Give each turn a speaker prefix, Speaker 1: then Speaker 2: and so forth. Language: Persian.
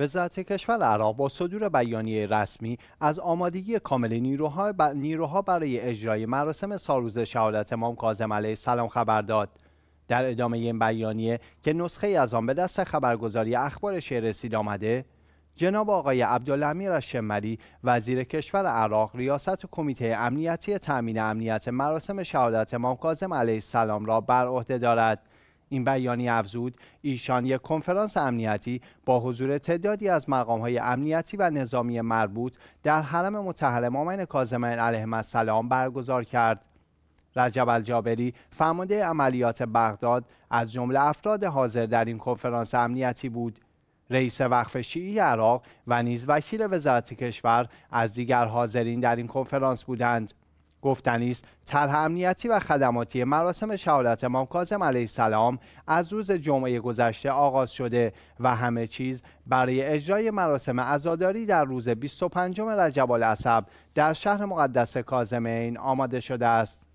Speaker 1: وزارت کشور عراق با صدور بیانیه رسمی از آمادگی کامل نیروها, ب... نیروها برای اجرای مراسم سالروز شهادت امام کاظم علیه السلام خبر داد در ادامه این بیانیه که نسخه از آن به دست خبرگزاری اخبار شهر رسید آمده جناب آقای عبدالامیر شمری وزیر کشور عراق ریاست کمیته امنیتی تامین امنیت مراسم شهادت امام کاظم علیه السلام را بر عهده دارد این بیانیه افزود ایشان یک کنفرانس امنیتی با حضور تعدادی از های امنیتی و نظامی مربوط در حرم متحل آمین کازمین علیه السلام برگزار کرد رجب الجابری فرمانده عملیات بغداد از جمله افراد حاضر در این کنفرانس امنیتی بود رئیس وقف شیعی عراق و نیز وکیل وزارت کشور از دیگر حاضرین در این کنفرانس بودند گفتنی است طرح امنیتی و خدماتی مراسم شهادت امام کاظم علیه السلام از روز جمعه گذشته آغاز شده و همه چیز برای اجرای مراسم عزاداری در روز 25 رجب العصب در شهر مقدس کاظمین آماده شده است